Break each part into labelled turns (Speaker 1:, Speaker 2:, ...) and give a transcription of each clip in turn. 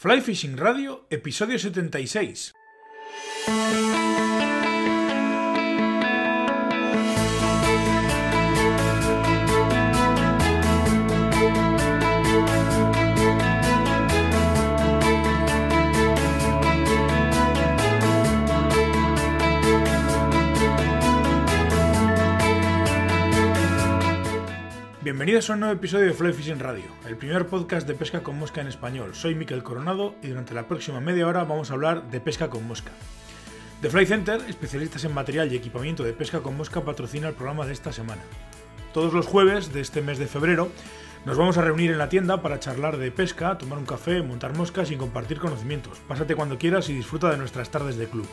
Speaker 1: Fly Fishing Radio, episodio 76. Bienvenidos a un nuevo episodio de Fly Fishing Radio, el primer podcast de pesca con mosca en español. Soy Miquel Coronado y durante la próxima media hora vamos a hablar de pesca con mosca. The Fly Center, especialistas en material y equipamiento de pesca con mosca, patrocina el programa de esta semana. Todos los jueves de este mes de febrero nos vamos a reunir en la tienda para charlar de pesca, tomar un café, montar moscas y compartir conocimientos. Pásate cuando quieras y disfruta de nuestras tardes de club.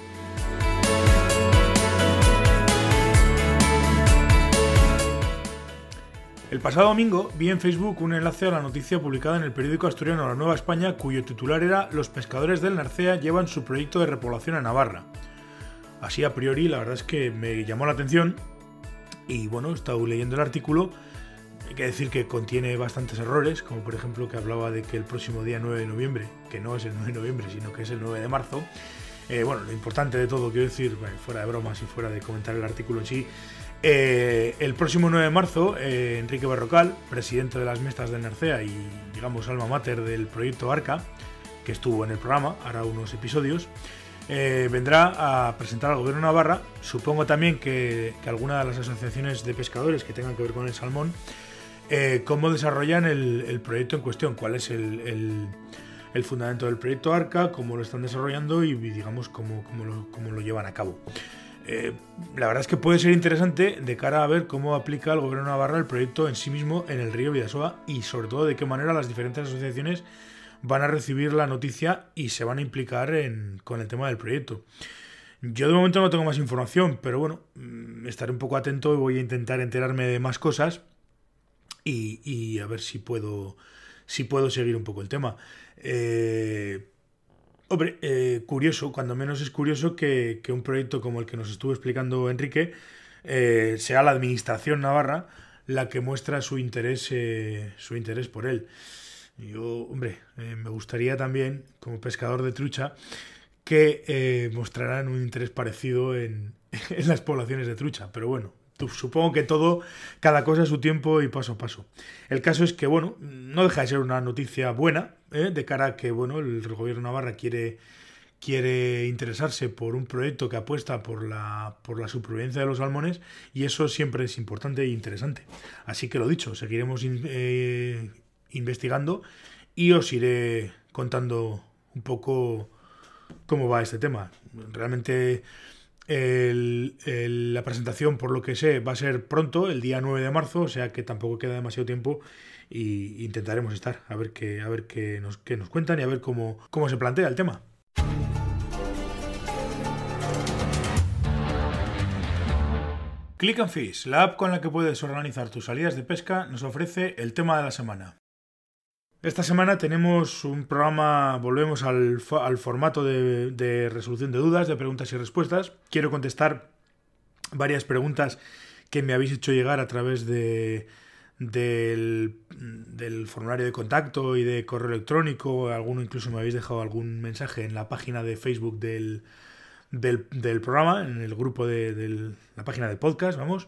Speaker 1: El pasado domingo vi en Facebook un enlace a la noticia publicada en el periódico asturiano La Nueva España cuyo titular era Los pescadores del Narcea llevan su proyecto de repoblación a Navarra. Así a priori la verdad es que me llamó la atención y bueno, he estado leyendo el artículo. Hay que decir que contiene bastantes errores, como por ejemplo que hablaba de que el próximo día 9 de noviembre, que no es el 9 de noviembre, sino que es el 9 de marzo, eh, bueno, lo importante de todo, quiero decir, eh, fuera de bromas y fuera de comentar el artículo en sí, eh, el próximo 9 de marzo, eh, Enrique Barrocal, presidente de las mestas de Nercea y, digamos, alma mater del proyecto ARCA, que estuvo en el programa, hará unos episodios, eh, vendrá a presentar al Gobierno Navarra. Supongo también que, que, alguna de las asociaciones de pescadores que tengan que ver con el salmón, cómo desarrollan el, proyecto en cuestión, cuál es el, fundamento del proyecto ARCA, cómo lo están desarrollando y, digamos, cómo lo llevan a cabo. Eh, la verdad es que puede ser interesante de cara a ver cómo aplica el gobierno de Navarra el proyecto en sí mismo en el río Vidasoa y sobre todo de qué manera las diferentes asociaciones van a recibir la noticia y se van a implicar con el tema del proyecto. Yo de momento no tengo más información, pero bueno, mm, estaré un poco atento y voy a intentar enterarme de más cosas y, a ver si puedo, si puedo seguir un poco el tema. Eh, Hombre, eh, curioso, cuando menos es curioso que, un proyecto como el que nos estuvo explicando Enrique eh, sea la Administración Navarra la que muestra su interés, eh, su interés por él. Yo, hombre, me gustaría también, como pescador de trucha, que mostraran un interés parecido en las poblaciones de trucha, pero bueno, supongo que todo, cada cosa a su tiempo y paso a paso. El caso es que, bueno, no deja de ser una noticia buena, ¿eh? de cara a que, bueno, el gobierno Navarra quiere, quiere interesarse por un proyecto que apuesta por la, por la supervivencia de los salmones y eso siempre es importante e interesante. Así que lo dicho, seguiremos eh, investigando y os iré contando un poco cómo va este tema. Realmente la presentación, por lo que sé, va a ser pronto, el día 9 de marzo, o sea que tampoco queda demasiado tiempo y intentaremos estar a ver qué, a ver qué nos, cuentan y a ver cómo, cómo se plantea el tema. Click and Fish, la app con la que puedes organizar tus salidas de pesca, nos ofrece el tema de la semana. Esta semana tenemos un programa, volvemos al, formato de, resolución de dudas, de preguntas y respuestas. Quiero contestar varias preguntas que me habéis hecho llegar a través de, del, formulario de contacto y de correo electrónico. Alguno incluso me habéis dejado algún mensaje en la página de Facebook del, del programa, en el grupo de la página de podcast, vamos.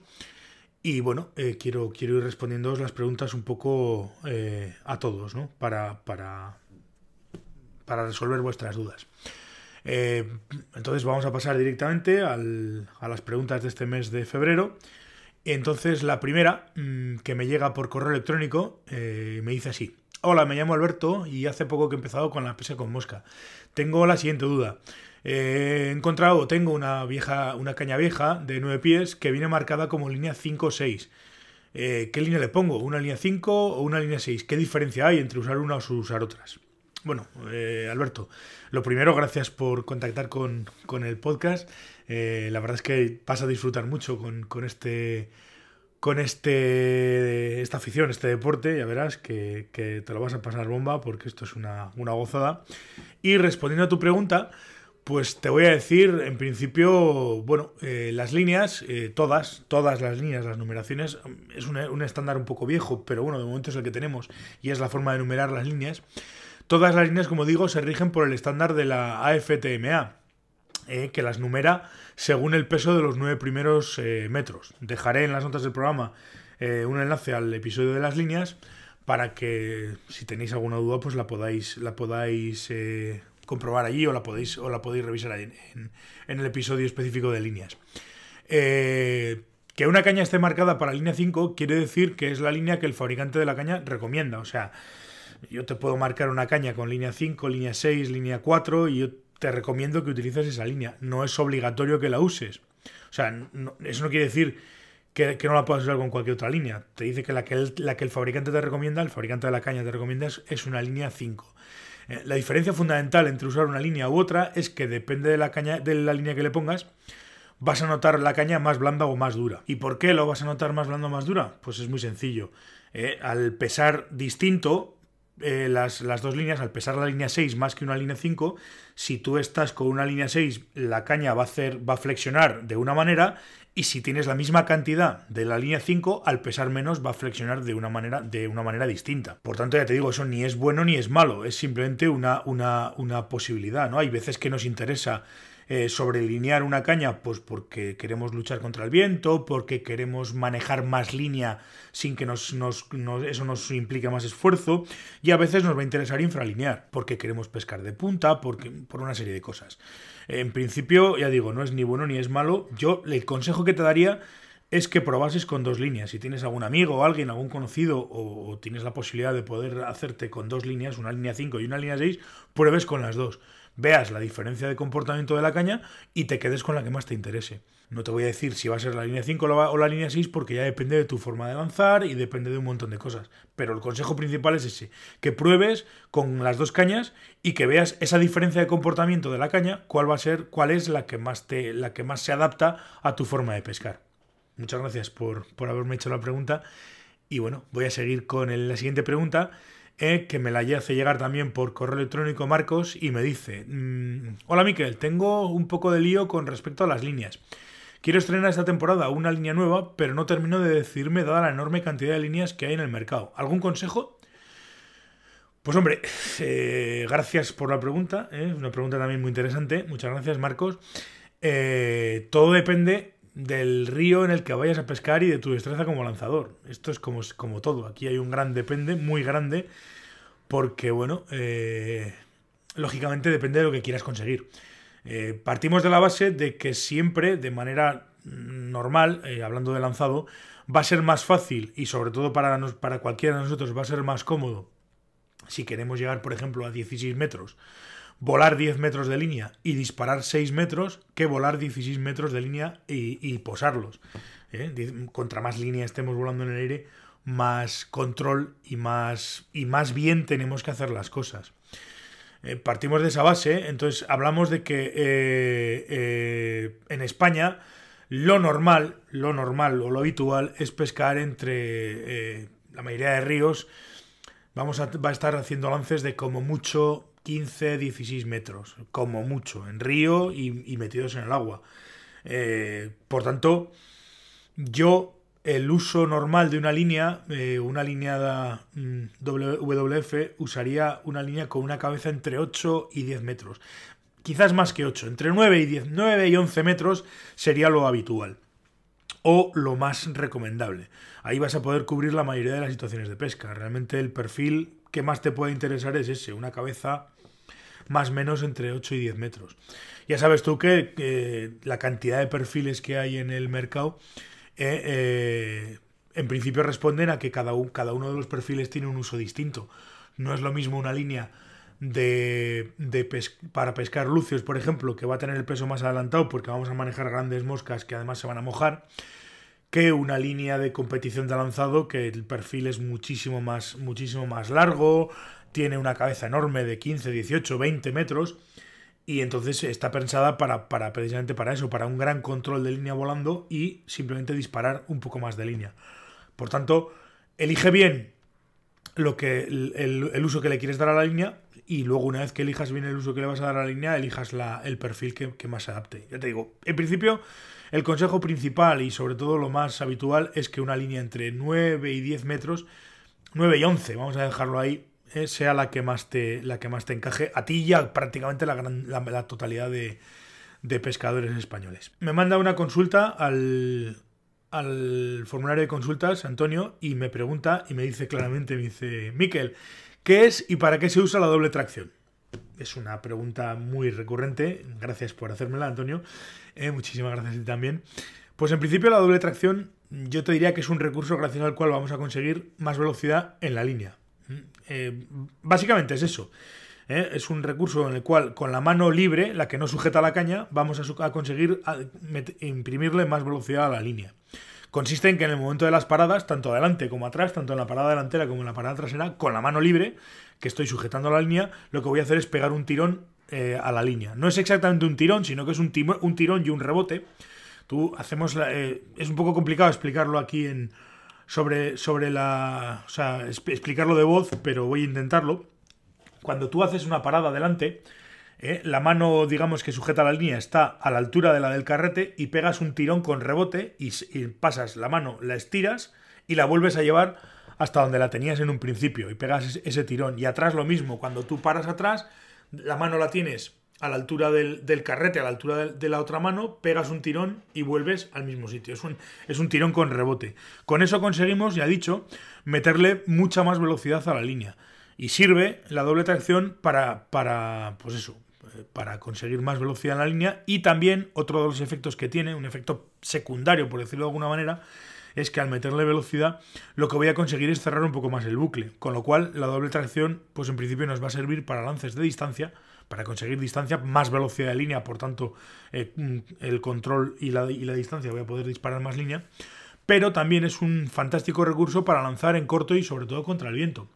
Speaker 1: Y bueno, eh, quiero, quiero ir respondiéndoos las preguntas un poco eh, a todos, ¿no? Para, para, resolver vuestras dudas. Eh, entonces vamos a pasar directamente a las preguntas de este mes de febrero. Entonces la primera mm, que me llega por correo electrónico me dice así. Hola, me llamo Alberto y hace poco que he empezado con la pesca con mosca. Tengo la siguiente duda. He encontrado, tengo una vieja, una caña vieja de 9 pies que viene marcada como línea 5 o 6. Eh, ¿Qué línea le pongo? ¿Una línea 5 o una línea 6? ¿Qué diferencia hay entre usar una o usar otras? Bueno, eh, Alberto, lo primero, gracias por contactar con, el podcast. Eh, la verdad es que vas a disfrutar mucho con, este con este esta afición, este deporte, ya verás que, te lo vas a pasar bomba porque esto es una, una gozada. Y respondiendo a tu pregunta, pues te voy a decir, en principio, bueno, eh, las líneas, eh, todas, todas las líneas, las numeraciones, es un, estándar un poco viejo, pero bueno, de momento es el que tenemos y es la forma de numerar las líneas. Todas las líneas, como digo, se rigen por el estándar de la AFTMA, eh, que las numera según el peso de los nueve primeros metros. Dejaré en las notas del programa un enlace al episodio de las líneas para que, si tenéis alguna duda, pues la podáis, la podáis comprobar allí o la podéis, o la podéis revisar en, el episodio específico de líneas. Eh, que una caña esté marcada para línea 5 quiere decir que es la línea que el fabricante de la caña recomienda. O sea, yo te puedo marcar una caña con línea 5, línea 6, línea 4 y yo te recomiendo que utilices esa línea. No es obligatorio que la uses. O sea, eso no quiere decir que, no la puedas usar con cualquier otra línea. Te dice que la que, el, fabricante te recomienda, el fabricante de la caña te recomienda, es, es una línea 5. Eh, la diferencia fundamental entre usar una línea u otra es que depende de la, caña, de la línea que le pongas, vas a notar la caña más blanda o más dura. ¿Y por qué lo vas a notar más blanda o más dura? Pues es muy sencillo. Eh, al pesar distinto, eh, las, dos líneas, al pesar la línea 6 más que una línea 5, si tú estás con una línea 6, la caña va a, hacer, va a flexionar de una manera y si tienes la misma cantidad de la línea 5, al pesar menos va a flexionar de una manera, de una manera distinta. Por tanto, ya te digo, eso ni es bueno ni es malo, es simplemente una, una, una posibilidad. ¿no? Hay veces que nos interesa eh, sobrelinear una caña, pues porque queremos luchar contra el viento, porque queremos manejar más línea sin que nos, eso nos implique más esfuerzo, y a veces nos va a interesar infralinear, porque queremos pescar de punta, porque, por una serie de cosas. En principio, ya digo, no es ni bueno ni es malo. Yo el consejo que te daría es que probases con dos líneas. Si tienes algún amigo, alguien, algún conocido o, tienes la posibilidad de poder hacerte con dos líneas, una línea 5 y una línea 6, pruebes con las dos. Veas la diferencia de comportamiento de la caña y te quedes con la que más te interese. No te voy a decir si va a ser la línea 5 o la, o la línea 6 porque ya depende de tu forma de lanzar y depende de un montón de cosas. Pero el consejo principal es ese, que pruebes con las dos cañas y que veas esa diferencia de comportamiento de la caña, cuál va a ser, cuál es la que más te la que más se adapta a tu forma de pescar muchas gracias por, por haberme hecho la pregunta. Y bueno, voy a seguir con la siguiente pregunta, eh, que me la hace llegar también por correo electrónico Marcos y me dice, mm, hola Miquel, tengo un poco de lío con respecto a las líneas. Quiero estrenar esta temporada una línea nueva, pero no termino de decirme dada la enorme cantidad de líneas que hay en el mercado. ¿Algún consejo? Pues hombre, eh, gracias por la pregunta, es eh, una pregunta también muy interesante, muchas gracias Marcos. todo depende del río en el que vayas a pescar y de tu destreza como lanzador. Esto es como, como todo. Aquí hay un gran depende, muy grande, porque, bueno, eh, lógicamente depende de lo que quieras conseguir. Eh, partimos de la base de que siempre, de manera normal, eh, hablando de lanzado, va a ser más fácil y sobre todo para, para cualquiera de nosotros va a ser más cómodo si queremos llegar, por ejemplo, a 16 metros volar 10 metros de línea y disparar 6 metros que volar 16 metros de línea y, posarlos. ¿eh? Contra más línea estemos volando en el aire, más control y más, y más bien tenemos que hacer las cosas. Eh, partimos de esa base, entonces hablamos de que eh, en España lo normal, lo normal o lo habitual es pescar entre la mayoría de ríos. Vamos a, va a estar haciendo lances de como mucho 15, 16 metros, como mucho, en río y, metidos en el agua. Eh, por tanto, yo el uso normal de una línea, eh, una lineada mm, WWF, usaría una línea con una cabeza entre 8 y 10 metros. Quizás más que 8, entre 9 y 10, 9 y 11 metros sería lo habitual o lo más recomendable. Ahí vas a poder cubrir la mayoría de las situaciones de pesca. Realmente el perfil que más te puede interesar es ese, una cabeza más o menos entre 8 y 10 metros. Ya sabes tú que la cantidad de perfiles que hay en el mercado, eh, eh, en principio responden a que cada, uno cada uno de los perfiles tiene un uso distinto. No es lo mismo una línea de, de para pescar lucios, por ejemplo, que va a tener el peso más adelantado porque vamos a manejar grandes moscas que además se van a mojar, que una línea de competición de lanzado que el perfil es muchísimo más, muchísimo más largo, tiene una cabeza enorme de 15, 18, 20 metros y entonces está pensada para, para precisamente para eso, para un gran control de línea volando y simplemente disparar un poco más de línea. Por tanto, elige bien lo que el, el, uso que le quieres dar a la línea y luego una vez que elijas bien el uso que le vas a dar a la línea, elijas la, el perfil que, que más se adapte. Ya te digo, en principio el consejo principal y sobre todo lo más habitual es que una línea entre 9 y 10 metros, 9 y 11, vamos a dejarlo ahí, eh, sea la que, más te, la que más te encaje a ti ya prácticamente la, totalidad de, pescadores españoles. Me manda una consulta al, al formulario de consultas, Antonio, y me pregunta y me dice claramente, me dice, Miquel, ¿qué es y para qué se usa la doble tracción? es una pregunta muy recurrente. Gracias por hacérmela, Antonio. Eh, muchísimas gracias a ti también. Pues en principio la doble tracción yo te diría que es un recurso gracias al cual vamos a conseguir más velocidad en la línea. Mm, eh, básicamente es eso. ¿eh? Es un recurso en el cual con la mano libre, la que no sujeta la caña, vamos a, conseguir imprimirle más velocidad a la línea consiste en que en el momento de las paradas, tanto adelante como atrás, tanto en la parada delantera como en la parada trasera, con la mano libre, que estoy sujetando la línea, lo que voy a hacer es pegar un tirón eh, a la línea. No es exactamente un tirón, sino que es un, tirón y un rebote. Tú hacemos eh, es un poco complicado explicarlo aquí en sobre, sobre la. O sea, explicarlo de voz, pero voy a intentarlo. Cuando tú haces una parada adelante, ¿eh? la mano, digamos, que sujeta la línea está a la altura de la del carrete y pegas un tirón con rebote y, pasas la mano, la estiras y la vuelves a llevar hasta donde la tenías en un principio y pegas ese tirón. Y atrás lo mismo, cuando tú paras atrás, la mano la tienes a la altura del, carrete, a la altura de, la otra mano, pegas un tirón y vuelves al mismo sitio. Es un, es un tirón con rebote. Con eso conseguimos, ya dicho, meterle mucha más velocidad a la línea y sirve la doble tracción para, para pues eso, eh, para conseguir más velocidad en la línea y también otro de los efectos que tiene, un efecto secundario por decirlo de alguna manera, es que al meterle velocidad lo que voy a conseguir es cerrar un poco más el bucle, con lo cual la doble tracción pues en principio nos va a servir para lances de distancia, para conseguir distancia, más velocidad de línea, por tanto eh, mm, el control y la, y la distancia voy a poder disparar más línea, pero también es un fantástico recurso para lanzar en corto y sobre todo contra el viento.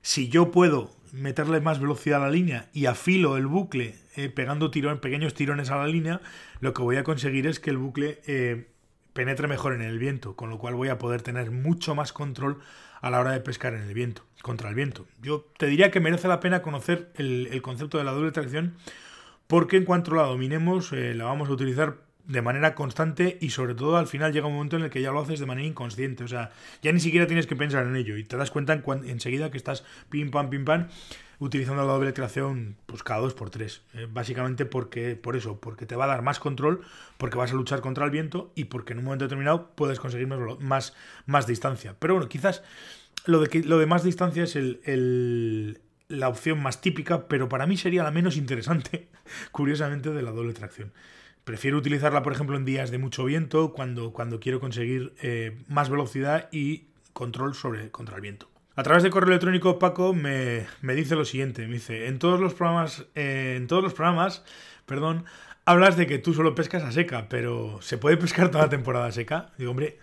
Speaker 1: Si yo puedo meterle más velocidad a la línea y afilo el bucle eh, pegando tirón, pequeños tirones a la línea, lo que voy a conseguir es que el bucle eh, penetre mejor en el viento, con lo cual voy a poder tener mucho más control a la hora de pescar en el viento, contra el viento. Yo te diría que merece la pena conocer el, concepto de la doble tracción porque en cuanto la dominemos eh, la vamos a utilizar de manera constante y sobre todo al final llega un momento en el que ya lo haces de manera inconsciente, o sea, ya ni siquiera tienes que pensar en ello y te das cuenta enseguida que estás pim pam pim pam utilizando la doble tracción pues, cada dos por tres, eh, básicamente porque por eso, porque te va a dar más control, porque vas a luchar contra el viento y porque en un momento determinado puedes conseguir más, más, distancia. Pero bueno, quizás lo de, lo de más distancia es el la opción más típica, pero para mí sería la menos interesante, curiosamente, de la doble tracción. Prefiero utilizarla, por ejemplo, en días de mucho viento, cuando, cuando quiero conseguir eh, más velocidad y control sobre contra el viento. A través de correo electrónico, Paco me, dice lo siguiente: me dice, en todos los programas, eh, en todos los programas, perdón, hablas de que tú solo pescas a seca, pero ¿se puede pescar toda la temporada a seca? Digo, hombre,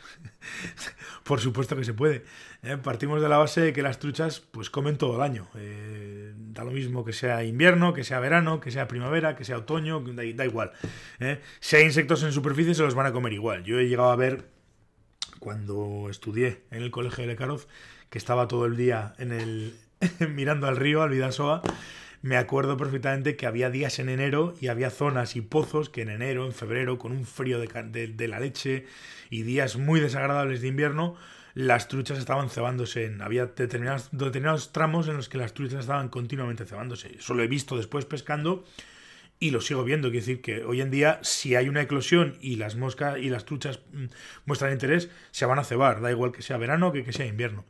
Speaker 1: por supuesto que se puede. ¿eh? Partimos de la base de que las truchas pues comen todo el año. Eh, da lo mismo que sea invierno, que sea verano, que sea primavera, que sea otoño, da, igual. ¿eh? Si hay insectos en superficie, se los van a comer igual. Yo he llegado a ver, cuando estudié en el colegio de Lecaroz, que estaba todo el día en el, mirando al río, al Vidasoa, me acuerdo perfectamente que había días en enero y había zonas y pozos que en enero, en febrero, con un frío de, la leche y días muy desagradables de invierno, las truchas estaban cebándose. En, había determinados, tramos en los que las truchas estaban continuamente cebándose. Eso lo he visto después pescando y lo sigo viendo. Quiero decir que hoy en día, si hay una eclosión y las moscas y las truchas mm, muestran interés, se van a cebar. Da igual que sea verano o que sea invierno.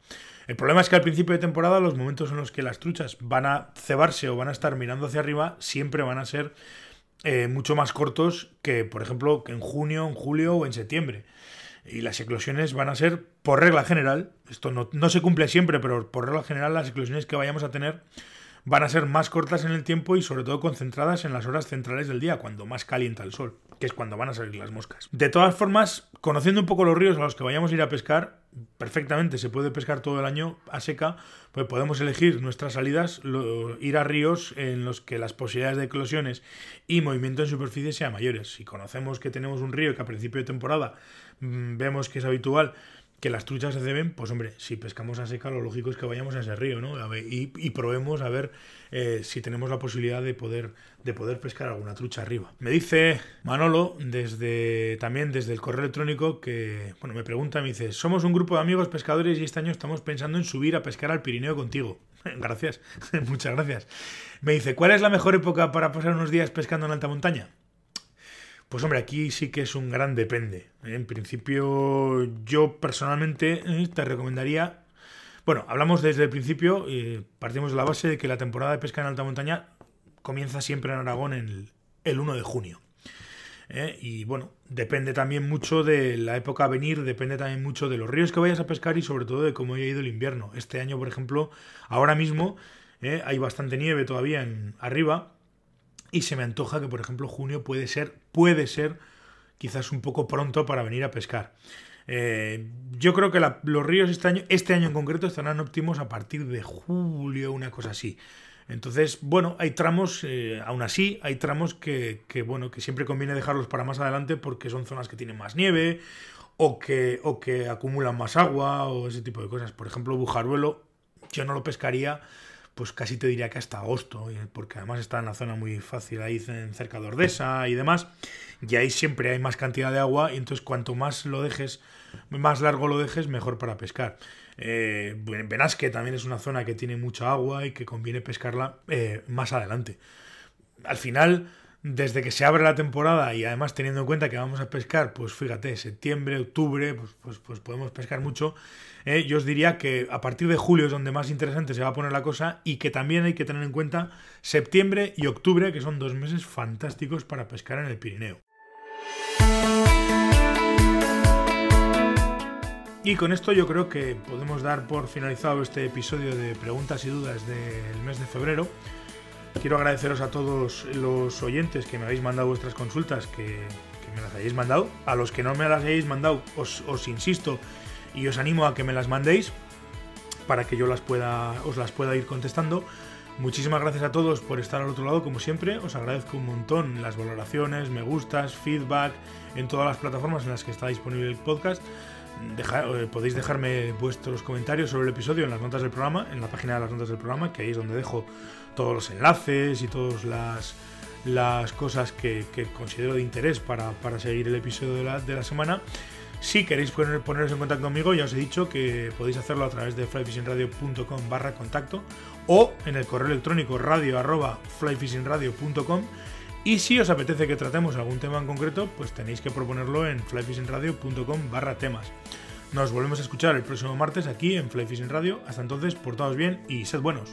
Speaker 1: El problema es que al principio de temporada los momentos en los que las truchas van a cebarse o van a estar mirando hacia arriba siempre van a ser eh, mucho más cortos que, por ejemplo, en junio, en julio o en septiembre. Y las eclosiones van a ser, por regla general, esto no, no se cumple siempre, pero por regla general las eclosiones que vayamos a tener van a ser más cortas en el tiempo y sobre todo concentradas en las horas centrales del día, cuando más calienta el sol, que es cuando van a salir las moscas. De todas formas, conociendo un poco los ríos a los que vayamos a ir a pescar, perfectamente se puede pescar todo el año a seca, pues podemos elegir nuestras salidas, ir a ríos en los que las posibilidades de eclosiones y movimiento en superficie sean mayores. Si conocemos que tenemos un río que a principio de temporada mm, vemos que es habitual que las truchas se deben, pues hombre, si pescamos a seca, lo lógico es que vayamos a ese río, ¿no? y, probemos a ver eh, si tenemos la posibilidad de poder, de poder pescar alguna trucha arriba. Me dice Manolo, desde, también desde el correo electrónico, que, bueno, me pregunta, me dice, somos un grupo de amigos pescadores y este año estamos pensando en subir a pescar al Pirineo contigo. gracias, muchas gracias. Me dice, ¿cuál es la mejor época para pasar unos días pescando en alta montaña? Pues hombre, aquí sí que es un gran depende. En principio, yo personalmente eh, te recomendaría... Bueno, hablamos desde el principio y partimos de la base de que la temporada de pesca en alta montaña comienza siempre en Aragón el, el 1 de junio. Eh, y bueno, depende también mucho de la época a venir, depende también mucho de los ríos que vayas a pescar y sobre todo de cómo haya ido el invierno. Este año, por ejemplo, ahora mismo eh, hay bastante nieve todavía en, arriba y se me antoja que, por ejemplo, junio puede ser, puede ser quizás un poco pronto para venir a pescar. Eh, yo creo que los ríos este año, este año en concreto estarán óptimos a partir de julio, una cosa así. Entonces, bueno, hay tramos, eh, aún así, hay tramos que, que, bueno, que siempre conviene dejarlos para más adelante porque son zonas que tienen más nieve o que, o que acumulan más agua o ese tipo de cosas. Por ejemplo, Bujaruelo, yo no lo pescaría pues casi te diría que hasta agosto, eh, porque además está en la zona muy fácil, ahí cerca de Ordesa y demás, y ahí siempre hay más cantidad de agua, y entonces cuanto más lo dejes, más largo lo dejes, mejor para pescar. Eh, que también es una zona que tiene mucha agua y que conviene pescarla eh, más adelante. Al final, desde que se abre la temporada y además teniendo en cuenta que vamos a pescar, pues fíjate, septiembre, octubre, pues, pues, pues podemos pescar mucho, eh, yo os diría que a partir de julio es donde más interesante se va a poner la cosa y que también hay que tener en cuenta septiembre y octubre, que son dos meses fantásticos para pescar en el Pirineo. Y con esto yo creo que podemos dar por finalizado este episodio de preguntas y dudas del mes de febrero. Quiero agradeceros a todos los oyentes que me habéis mandado vuestras consultas, que, me las hayáis mandado. A los que no me las hayáis mandado, os, insisto y os animo a que me las mandéis para que yo las pueda, os las pueda ir contestando. Muchísimas gracias a todos por estar al otro lado, como siempre. Os agradezco un montón las valoraciones, me gustas, feedback en todas las plataformas en las que está disponible el podcast. Eh, podéis dejarme vuestros comentarios sobre el episodio en las notas del programa, en la página de las notas del programa, que ahí es donde dejo todos los enlaces y todas las, cosas que, considero de interés para, seguir el episodio de la, semana. Si queréis poneros en contacto conmigo, ya os he dicho que podéis hacerlo a través de flyfishingradio.com barra contacto o en el correo electrónico radio arroba y si os apetece que tratemos algún tema en concreto, pues tenéis que proponerlo en flyfishingradio.com barra temas. Nos volvemos a escuchar el próximo martes aquí en Fishing Radio. Hasta entonces, portaos bien y sed buenos.